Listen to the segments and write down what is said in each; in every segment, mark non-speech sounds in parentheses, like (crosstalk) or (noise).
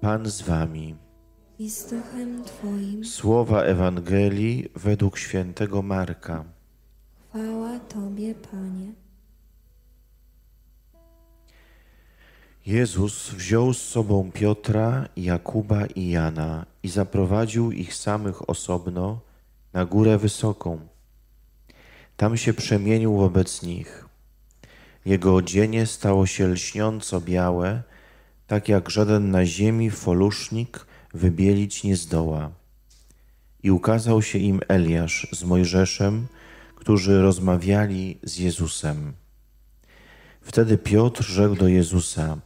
Pan z wami. I z duchem Twoim. Słowa Ewangelii według świętego Marka. Chwała Tobie, Panie. Jezus wziął z sobą Piotra, Jakuba i Jana i zaprowadził ich samych osobno na górę wysoką. Tam się przemienił wobec nich. Jego odzienie stało się lśniąco białe – tak jak żaden na ziemi folusznik wybielić nie zdoła. I ukazał się im Eliasz z Mojżeszem, którzy rozmawiali z Jezusem. Wtedy Piotr rzekł do Jezusa: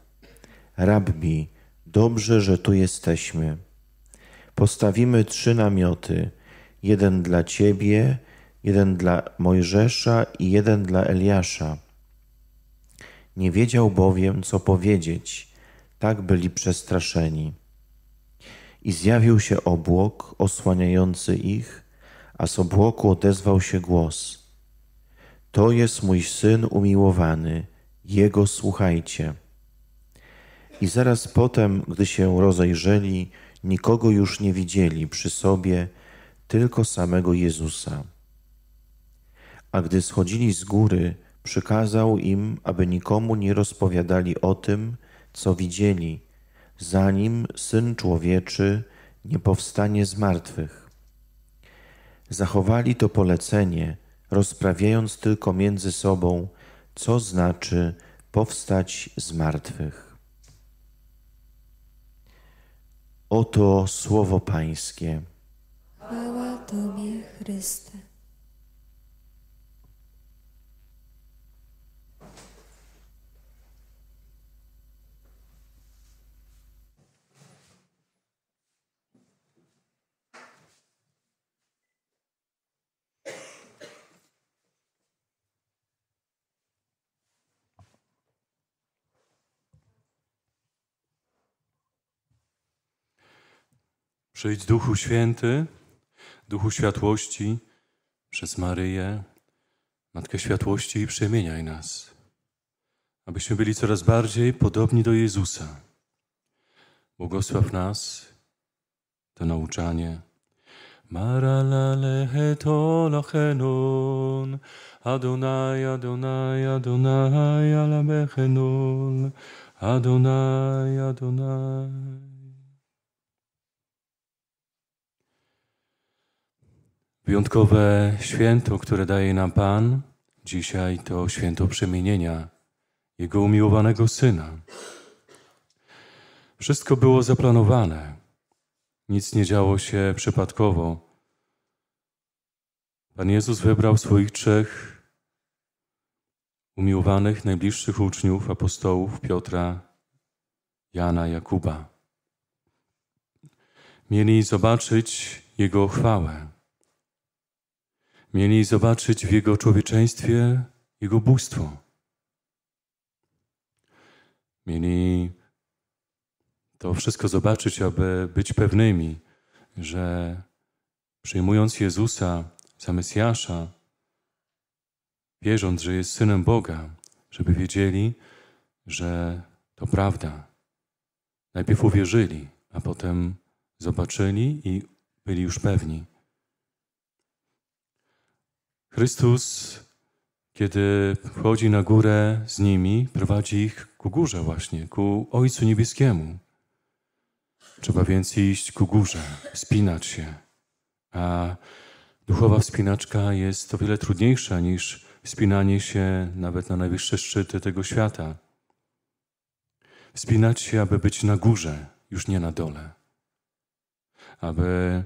Rabbi, dobrze, że tu jesteśmy. Postawimy trzy namioty: jeden dla ciebie, jeden dla Mojżesza i jeden dla Eliasza. Nie wiedział bowiem, co powiedzieć tak byli przestraszeni. I zjawił się obłok osłaniający ich, a z obłoku odezwał się głos: To jest mój syn umiłowany, jego słuchajcie. I zaraz potem, gdy się rozejrzeli, nikogo już nie widzieli przy sobie, tylko samego Jezusa. A gdy schodzili z góry, przykazał im, aby nikomu nie rozpowiadali o tym, co widzieli, zanim Syn Człowieczy nie powstanie z martwych. Zachowali to polecenie, rozprawiając tylko między sobą, co znaczy powstać z martwych. Oto słowo Pańskie. Chwała Tobie, Chryste. Przyjdź Duchu Święty, Duchu Światłości, przez Maryję, Matkę Światłości i przemieniaj nas, abyśmy byli coraz bardziej podobni do Jezusa. Błogosław nas, to nauczanie. Maralaleheto lachenon, Adonai, Adonai, Adonai, alamechenon, Adonai, Adonai. Wyjątkowe święto, które daje nam Pan, dzisiaj to święto przemienienia Jego umiłowanego Syna. Wszystko było zaplanowane. Nic nie działo się przypadkowo. Pan Jezus wybrał swoich trzech umiłowanych, najbliższych uczniów, apostołów Piotra, Jana, Jakuba. Mieli zobaczyć Jego chwałę. Mieli zobaczyć w Jego człowieczeństwie Jego bóstwo. Mieli to wszystko zobaczyć, aby być pewnymi, że przyjmując Jezusa za Mesjasza, wierząc, że jest Synem Boga, żeby wiedzieli, że to prawda. Najpierw uwierzyli, a potem zobaczyli i byli już pewni. Chrystus, kiedy wchodzi na górę z nimi, prowadzi ich ku górze właśnie, ku Ojcu Niebieskiemu. Trzeba więc iść ku górze, wspinać się. A duchowa wspinaczka jest o wiele trudniejsza niż wspinanie się nawet na najwyższe szczyty tego świata. Wspinać się, aby być na górze, już nie na dole. Aby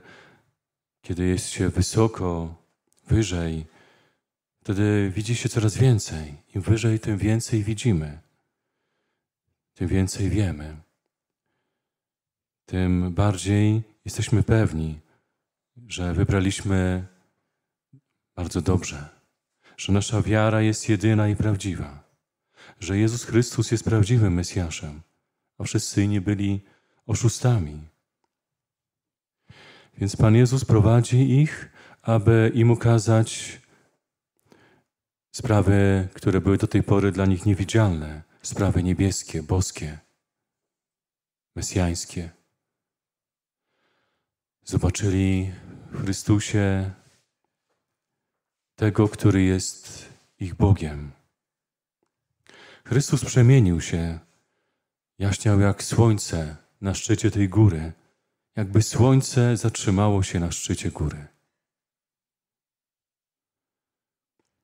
kiedy jest się wysoko, wyżej, Wtedy widzi się coraz więcej. Im wyżej, tym więcej widzimy, tym więcej wiemy, tym bardziej jesteśmy pewni, że wybraliśmy bardzo dobrze, że nasza wiara jest jedyna i prawdziwa, że Jezus Chrystus jest prawdziwym Mesjaszem, a wszyscy inni byli oszustami. Więc Pan Jezus prowadzi ich, aby im ukazać Sprawy, które były do tej pory dla nich niewidzialne, sprawy niebieskie, boskie, mesjańskie. Zobaczyli w Chrystusie tego, który jest ich Bogiem. Chrystus przemienił się, jaśniał jak słońce na szczycie tej góry, jakby słońce zatrzymało się na szczycie góry.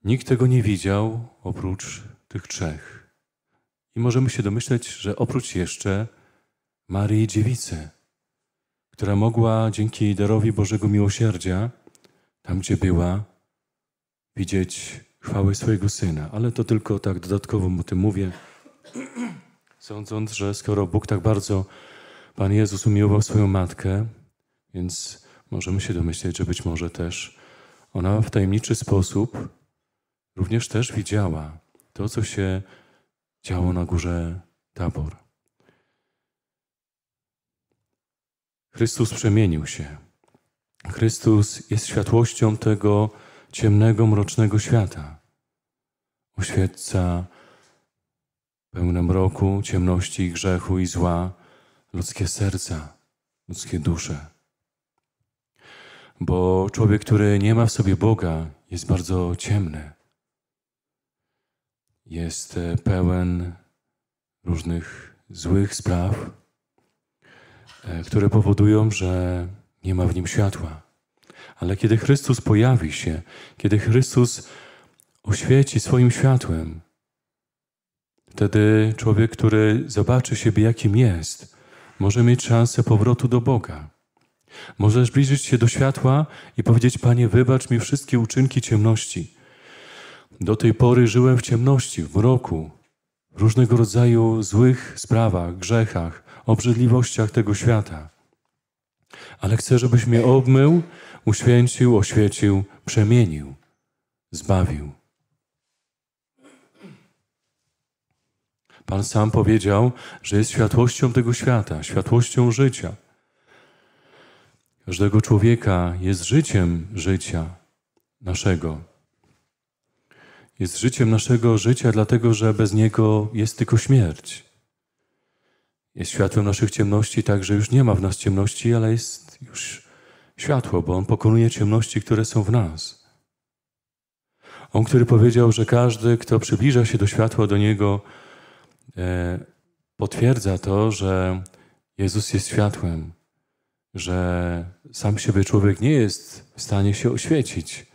Nikt tego nie widział oprócz tych trzech. I możemy się domyśleć, że oprócz jeszcze Marii Dziewicy, która mogła dzięki darowi Bożego Miłosierdzia, tam gdzie była, widzieć chwałę swojego syna. Ale to tylko tak dodatkowo o tym mówię, (clears throat) sądząc, że skoro Bóg tak bardzo, Pan Jezus umiłował swoją matkę, więc możemy się domyśleć, że być może też ona w tajemniczy sposób również też widziała to, co się działo na górze Tabor. Chrystus przemienił się. Chrystus jest światłością tego ciemnego, mrocznego świata. Oświeca pełne mroku, ciemności i grzechu i zła ludzkie serca, ludzkie dusze. Bo człowiek, który nie ma w sobie Boga, jest bardzo ciemny jest e, pełen różnych złych spraw, e, które powodują, że nie ma w nim światła. Ale kiedy Chrystus pojawi się, kiedy Chrystus oświeci swoim światłem, wtedy człowiek, który zobaczy siebie, jakim jest, może mieć szansę powrotu do Boga. Możesz zbliżyć się do światła i powiedzieć: Panie, wybacz mi wszystkie uczynki ciemności do tej pory żyłem w ciemności, w mroku, w różnego rodzaju złych sprawach, grzechach, obrzydliwościach tego świata. Ale chcę, żebyś mnie obmył, uświęcił, oświecił, przemienił, zbawił. Pan sam powiedział, że jest światłością tego świata, światłością życia. Każdego człowieka jest życiem życia naszego jest życiem naszego życia, dlatego że bez Niego jest tylko śmierć. Jest światłem naszych ciemności, także że już nie ma w nas ciemności, ale jest już światło, bo On pokonuje ciemności, które są w nas. On, który powiedział, że każdy, kto przybliża się do światła, do Niego, e, potwierdza to, że Jezus jest światłem, że sam siebie człowiek nie jest w stanie się oświecić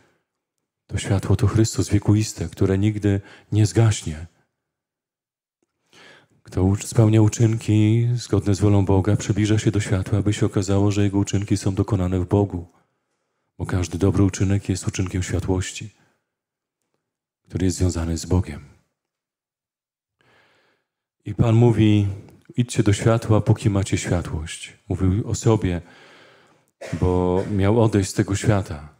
to światło to Chrystus wiekuiste, które nigdy nie zgaśnie. Kto spełnia uczynki zgodne z wolą Boga, przybliża się do światła, aby się okazało, że jego uczynki są dokonane w Bogu, bo każdy dobry uczynek jest uczynkiem światłości, który jest związany z Bogiem. I Pan mówi: idźcie do światła, póki macie światłość. Mówił o sobie, bo miał odejść z tego świata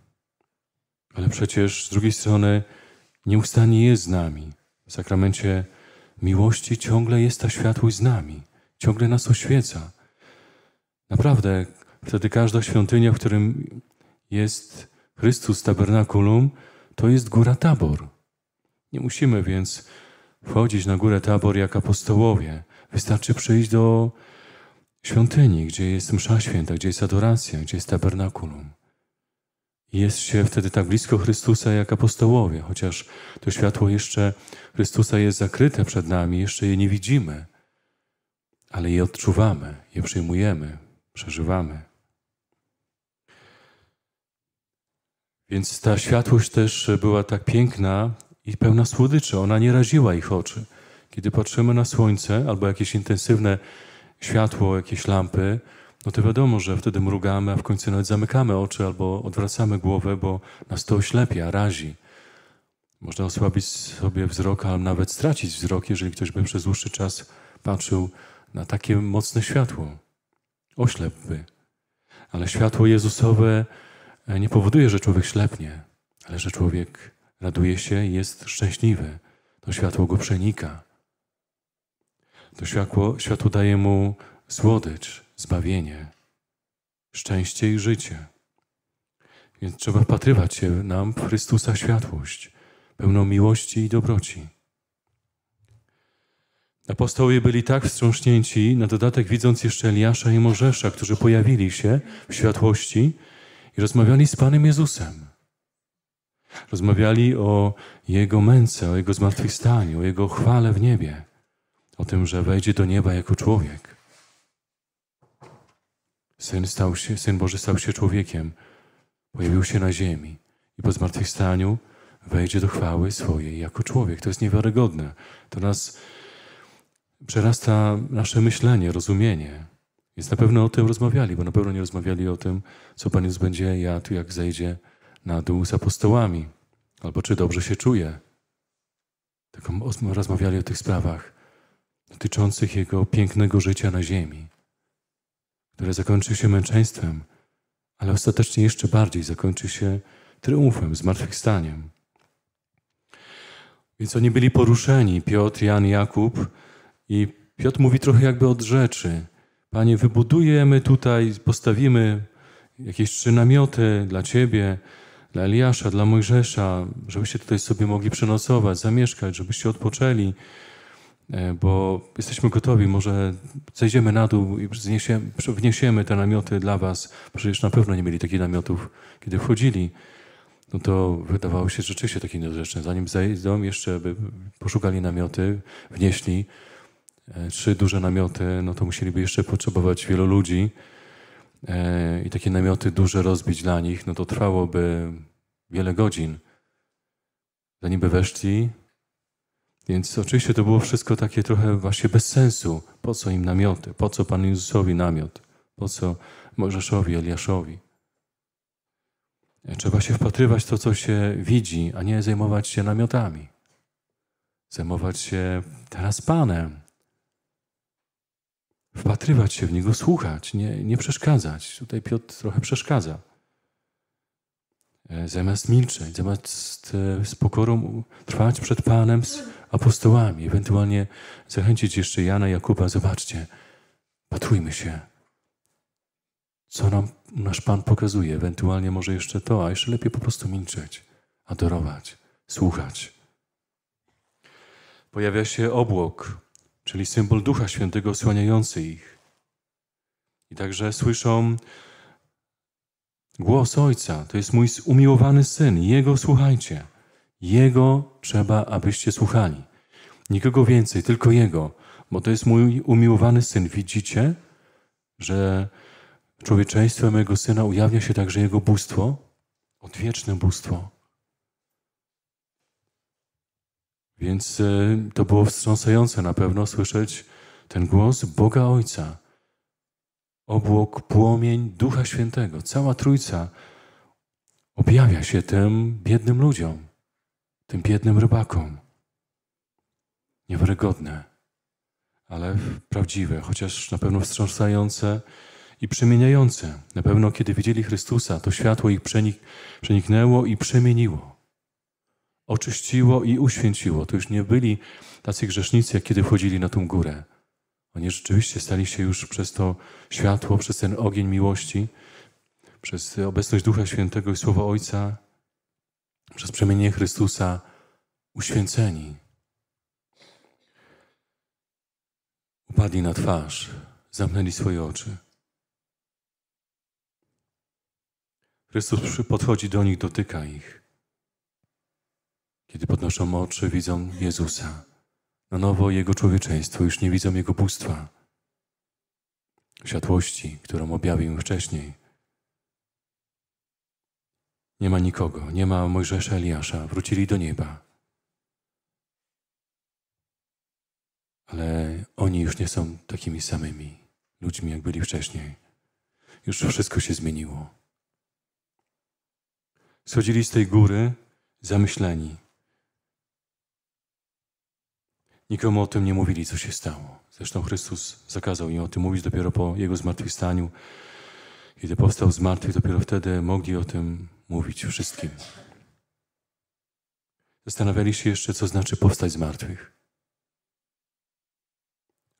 ale przecież z drugiej strony nieustannie jest z nami. W sakramencie miłości ciągle jest ta światłość z nami, ciągle nas oświeca. Naprawdę, wtedy każda świątynia, w którym jest Chrystus Tabernakulum, to jest góra Tabor. Nie musimy więc wchodzić na górę Tabor jak apostołowie. Wystarczy przyjść do świątyni, gdzie jest msza święta, gdzie jest adoracja, gdzie jest tabernakulum. Jest się wtedy tak blisko Chrystusa jak apostołowie, chociaż to światło jeszcze Chrystusa jest zakryte przed nami, jeszcze je nie widzimy, ale je odczuwamy, je przyjmujemy, przeżywamy. Więc ta światłość też była tak piękna i pełna słodyczy. Ona nie raziła ich oczy. Kiedy patrzymy na słońce albo jakieś intensywne światło, jakieś lampy, no to wiadomo, że wtedy mrugamy, a w końcu nawet zamykamy oczy albo odwracamy głowę, bo nas to oślepia, razi. Można osłabić sobie wzrok, albo nawet stracić wzrok, jeżeli ktoś by przez dłuższy czas patrzył na takie mocne światło. Oślepby. Ale światło Jezusowe e, nie powoduje, że człowiek ślepnie, ale że człowiek raduje się i jest szczęśliwy. To światło go przenika. To światło, światło daje mu słodycz, zbawienie, szczęście i życie. Więc trzeba wpatrywać się nam w Chrystusa światłość, pełną miłości i dobroci. Apostołowie byli tak wstrząśnięci, na dodatek widząc jeszcze Eliasza i Morzesza, którzy pojawili się w światłości i rozmawiali z Panem Jezusem. Rozmawiali o Jego męce, o Jego zmartwychwstaniu, o Jego chwale w niebie, o tym, że wejdzie do nieba jako człowiek. Syn, stał się, Syn Boży stał się człowiekiem, pojawił się na ziemi i po zmartwychwstaniu wejdzie do chwały swojej jako człowiek. To jest niewiarygodne. To nas przerasta nasze myślenie, rozumienie. Więc na pewno o tym rozmawiali, bo na pewno nie rozmawiali o tym, co Pan Jezus będzie tu jak zejdzie na dół z apostołami, albo czy dobrze się czuje. Tylko rozmawiali o tych sprawach dotyczących Jego pięknego życia na ziemi który zakończył się męczeństwem, ale ostatecznie jeszcze bardziej zakończy się triumfem, zmartwychwstaniem. Więc oni byli poruszeni, Piotr, Jan, Jakub i Piotr mówi trochę jakby od rzeczy. Panie, wybudujemy tutaj, postawimy jakieś trzy namioty dla Ciebie, dla Eliasza, dla Mojżesza, żebyście tutaj sobie mogli przenocować, zamieszkać, żebyście odpoczęli. E, bo jesteśmy gotowi, może zejdziemy na dół i wniesiemy te namioty dla was. Przecież na pewno nie mieli takich namiotów, kiedy wchodzili. No to wydawało się rzeczywiście takie niedorzeczne. Zanim zejdą, jeszcze by poszukali namioty, wnieśli e, trzy duże namioty, no to musieliby jeszcze potrzebować wielu ludzi e, i takie namioty duże rozbić dla nich, no to trwałoby wiele godzin. Zanim by weszli, więc oczywiście to było wszystko takie trochę właśnie bez sensu. Po co im namioty? Po co Panu Jezusowi namiot? Po co Mojżeszowi, Eliaszowi? Trzeba się wpatrywać w to, co się widzi, a nie zajmować się namiotami. Zajmować się teraz Panem. Wpatrywać się w Niego, słuchać, nie, nie przeszkadzać. Tutaj Piotr trochę przeszkadza. E, zamiast milczeć, zamiast e, z pokorą trwać przed Panem z apostołami, ewentualnie zachęcić jeszcze Jana Jakuba, zobaczcie, patrujmy się, co nam nasz Pan pokazuje, ewentualnie może jeszcze to, a jeszcze lepiej po prostu milczeć, adorować, słuchać. Pojawia się obłok, czyli symbol Ducha Świętego osłaniający ich. I także słyszą Głos Ojca to jest mój umiłowany syn, Jego słuchajcie. Jego trzeba, abyście słuchali. Nikogo więcej, tylko Jego, bo to jest mój umiłowany syn. Widzicie, że człowieczeństwo mojego syna ujawnia się także Jego bóstwo, odwieczne bóstwo. Więc e, to było wstrząsające na pewno słyszeć ten głos Boga Ojca obłok, płomień Ducha Świętego. Cała Trójca objawia się tym biednym ludziom, tym biednym rybakom. Niewygodne, ale prawdziwe, chociaż na pewno wstrząsające i przemieniające. Na pewno, kiedy widzieli Chrystusa, to światło ich przenik przeniknęło i przemieniło. Oczyściło i uświęciło. To już nie byli tacy grzesznicy, jak kiedy wchodzili na tą górę. Oni rzeczywiście stali się już przez to światło, przez ten ogień miłości, przez obecność Ducha Świętego i Słowa Ojca, przez przemienienie Chrystusa uświęceni. Upadli na twarz, zamknęli swoje oczy. Chrystus podchodzi do nich, dotyka ich. Kiedy podnoszą oczy, widzą Jezusa na nowo Jego człowieczeństwo, już nie widzą Jego bóstwa, światłości, którą objawił im wcześniej. Nie ma nikogo, nie ma Mojżesza Eliasza, wrócili do nieba. Ale oni już nie są takimi samymi ludźmi, jak byli wcześniej. Już wszystko się zmieniło. Schodzili z tej góry zamyśleni, Nikomu o tym nie mówili, co się stało. Zresztą Chrystus zakazał im o tym mówić dopiero po Jego zmartwychwstaniu. Kiedy powstał z martwych, dopiero wtedy mogli o tym mówić wszystkim. Zastanawiali się jeszcze, co znaczy powstać z martwych.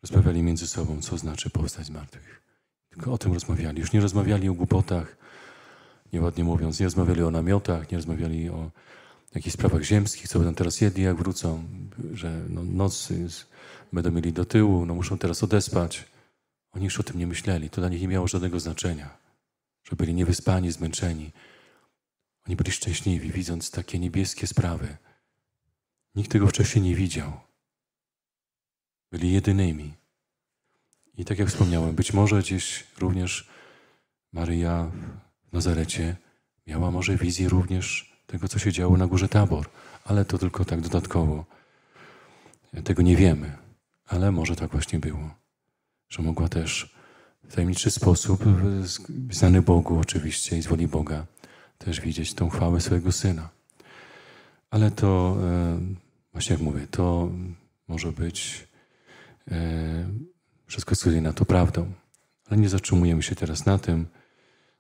Rozmawiali między sobą, co znaczy powstać z martwych. Tylko o tym rozmawiali. Już nie rozmawiali o głupotach, nieładnie mówiąc. Nie rozmawiali o namiotach, nie rozmawiali o jakichś sprawach ziemskich, co będą teraz jedli, jak wrócą, że no, będą mieli do tyłu, no muszą teraz odespać. Oni już o tym nie myśleli, to dla nich nie miało żadnego znaczenia, że byli niewyspani, zmęczeni. Oni byli szczęśliwi, widząc takie niebieskie sprawy. Nikt tego wcześniej nie widział. Byli jedynymi. I tak jak wspomniałem, być może gdzieś również Maryja w Nazarecie miała może wizję również tego, co się działo na górze Tabor. Ale to tylko tak dodatkowo. Tego nie wiemy, ale może tak właśnie było, że mogła też w tajemniczy sposób, e, znany Bogu oczywiście i z woli Boga, też widzieć tą chwałę swojego syna. Ale to, e, właśnie jak mówię, to może być e, wszystko jest na to prawdą. Ale nie zatrzymujemy się teraz na tym,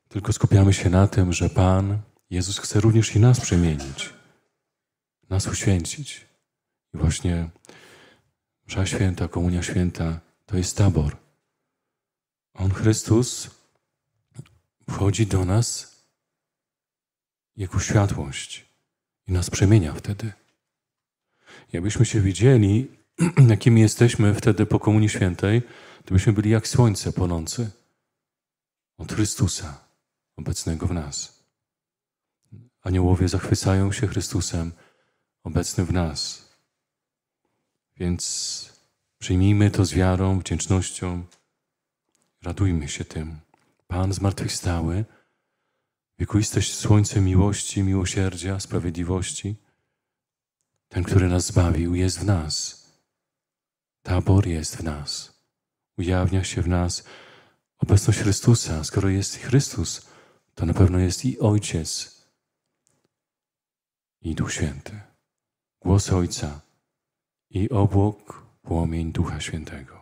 tylko skupiamy się na tym, że Pan Jezus chce również i nas przemienić, nas uświęcić. I właśnie msza święta, komunia święta to jest tabor. On, Chrystus, wchodzi do nas jako światłość i nas przemienia wtedy. Jakbyśmy się widzieli, (clears throat) jakimi jesteśmy wtedy po Komunii Świętej, to byśmy byli jak słońce płonące od Chrystusa obecnego w nas. Aniołowie zachwycają się Chrystusem obecnym w nas. Więc przyjmijmy to z wiarą, wdzięcznością, radujmy się tym. Pan zmartwychwstały, wiekuistość słońce miłości, miłosierdzia, sprawiedliwości. Ten, który nas zbawił, jest w nas. Tabor jest w nas. Ujawnia się w nas obecność Chrystusa. Skoro jest Chrystus, to na pewno jest i Ojciec, i Duch Święty, głos Ojca i obłok, płomień Ducha Świętego.